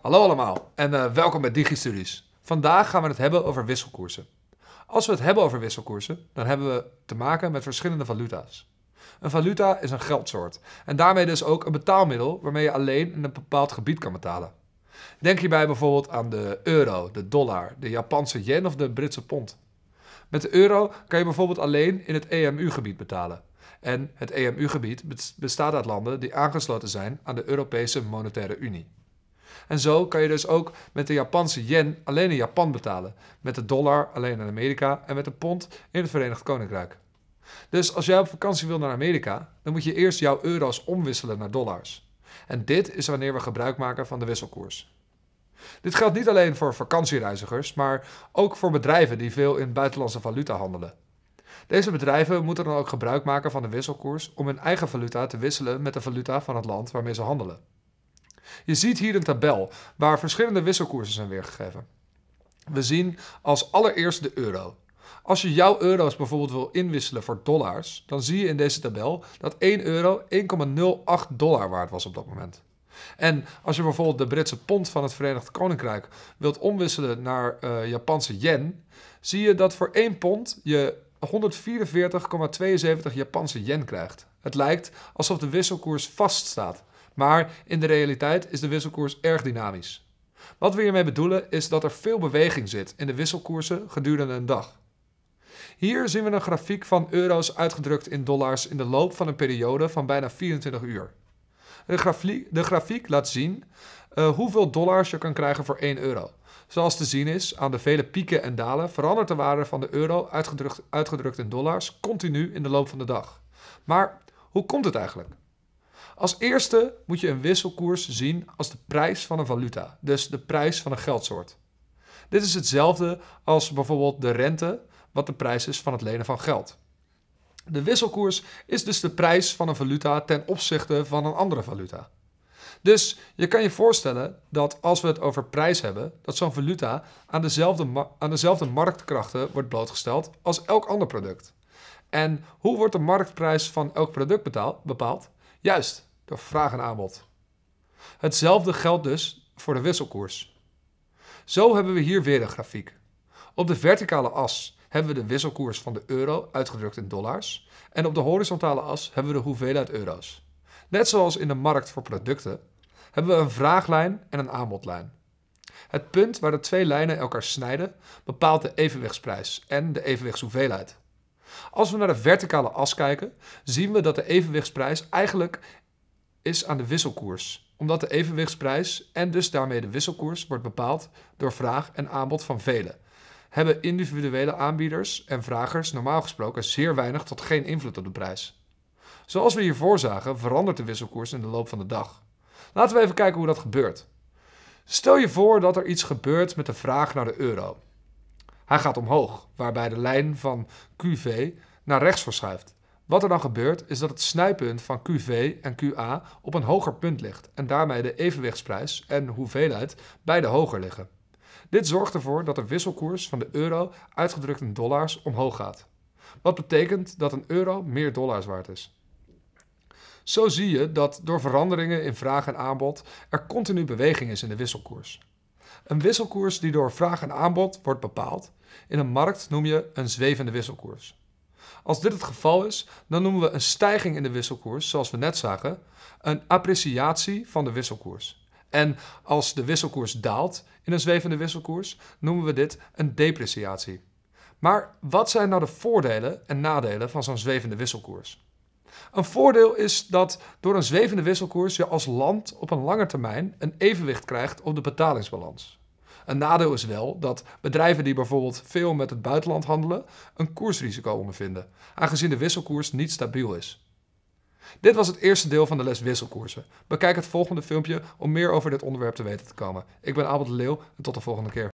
Hallo allemaal en eh, welkom bij DigiStudies. Vandaag gaan we het hebben over wisselkoersen. Als we het hebben over wisselkoersen, dan hebben we te maken met verschillende valuta's. Een valuta is een geldsoort en daarmee dus ook een betaalmiddel waarmee je alleen in een bepaald gebied kan betalen. Denk hierbij bijvoorbeeld aan de euro, de dollar, de Japanse yen of de Britse pond. Met de euro kan je bijvoorbeeld alleen in het EMU-gebied betalen. En het EMU-gebied bestaat uit landen die aangesloten zijn aan de Europese Monetaire Unie. En zo kan je dus ook met de Japanse yen alleen in Japan betalen, met de dollar alleen in Amerika en met de pond in het Verenigd Koninkrijk. Dus als jij op vakantie wil naar Amerika, dan moet je eerst jouw euro's omwisselen naar dollars. En dit is wanneer we gebruik maken van de wisselkoers. Dit geldt niet alleen voor vakantiereizigers, maar ook voor bedrijven die veel in buitenlandse valuta handelen. Deze bedrijven moeten dan ook gebruik maken van de wisselkoers om hun eigen valuta te wisselen met de valuta van het land waarmee ze handelen. Je ziet hier een tabel waar verschillende wisselkoersen zijn weergegeven. We zien als allereerst de euro. Als je jouw euro's bijvoorbeeld wil inwisselen voor dollars, dan zie je in deze tabel dat 1 euro 1,08 dollar waard was op dat moment. En als je bijvoorbeeld de Britse pond van het Verenigd Koninkrijk wilt omwisselen naar eh, Japanse yen, zie je dat voor 1 pond je 144,72 Japanse yen krijgt. Het lijkt alsof de wisselkoers vaststaat. Maar in de realiteit is de wisselkoers erg dynamisch. Wat we hiermee bedoelen is dat er veel beweging zit in de wisselkoersen gedurende een dag. Hier zien we een grafiek van euro's uitgedrukt in dollars in de loop van een periode van bijna 24 uur. De grafiek, laat zien eh, hoeveel dollars je kan krijgen voor 1 euro. Zoals te zien is aan de vele pieken en dalen verandert de waarde van de euro uitgedrukt, uitgedrukt in dollars continu in de loop van de dag. Maar hoe komt het eigenlijk? Als eerste moet je een wisselkoers zien als de prijs van een valuta, dus de prijs van een geldsoort. Dit is hetzelfde als bijvoorbeeld de rente, wat de prijs is van het lenen van geld. De wisselkoers is dus de prijs van een valuta ten opzichte van een andere valuta. Dus je kan je voorstellen dat als we het over prijs hebben, dat zo'n valuta aan dezelfde, aan dezelfde marktkrachten wordt blootgesteld als elk ander product. En hoe wordt de marktprijs van elk product betaald, bepaald? Juist, door vraag en aanbod. Hetzelfde geldt dus voor de wisselkoers. Zo hebben we hier weer een grafiek. Op de verticale as hebben we de wisselkoers van de euro uitgedrukt in dollars en op de horizontale as hebben we de hoeveelheid euro's. Net zoals in de markt voor producten hebben we een vraaglijn en een aanbodlijn. Het punt waar de twee lijnen elkaar snijden bepaalt de evenwichtsprijs en de evenwichtshoeveelheid. Als we naar de verticale as kijken, zien we dat de evenwichtsprijs eigenlijk is aan de wisselkoers. Omdat de evenwichtsprijs en dus daarmee de wisselkoers wordt bepaald door vraag en aanbod van velen. Hebben individuele aanbieders en vragers normaal gesproken zeer weinig tot geen invloed op de prijs. Zoals we hiervoor zagen, verandert de wisselkoers in de loop van de dag. Laten we even kijken hoe dat gebeurt. Stel je voor dat er iets gebeurt met de vraag naar de euro. Hij gaat omhoog, waarbij de lijn van QV naar rechts verschuift. Wat er dan gebeurt is dat het snijpunt van QV en QA op een hoger punt ligt en daarmee de evenwichtsprijs en hoeveelheid beide hoger liggen. Dit zorgt ervoor dat de wisselkoers van de euro uitgedrukt in dollars omhoog gaat. Wat betekent dat een euro meer dollars waard is. Zo zie je dat door veranderingen in vraag en aanbod er continu beweging is in de wisselkoers. Een wisselkoers die door vraag en aanbod wordt bepaald, in een markt noem je een zwevende wisselkoers. Als dit het geval is, dan noemen we een stijging in de wisselkoers, zoals we net zagen, een appreciatie van de wisselkoers. En als de wisselkoers daalt in een zwevende wisselkoers, noemen we dit een depreciatie. Maar wat zijn nou de voordelen en nadelen van zo'n zwevende wisselkoers? Een voordeel is dat door een zwevende wisselkoers je als land op een lange termijn een evenwicht krijgt op de betalingsbalans. Een nadeel is wel dat bedrijven die bijvoorbeeld veel met het buitenland handelen, een koersrisico ondervinden, aangezien de wisselkoers niet stabiel is. Dit was het eerste deel van de les wisselkoersen. Bekijk het volgende filmpje om meer over dit onderwerp te weten te komen. Ik ben Abel de Leeuw en tot de volgende keer.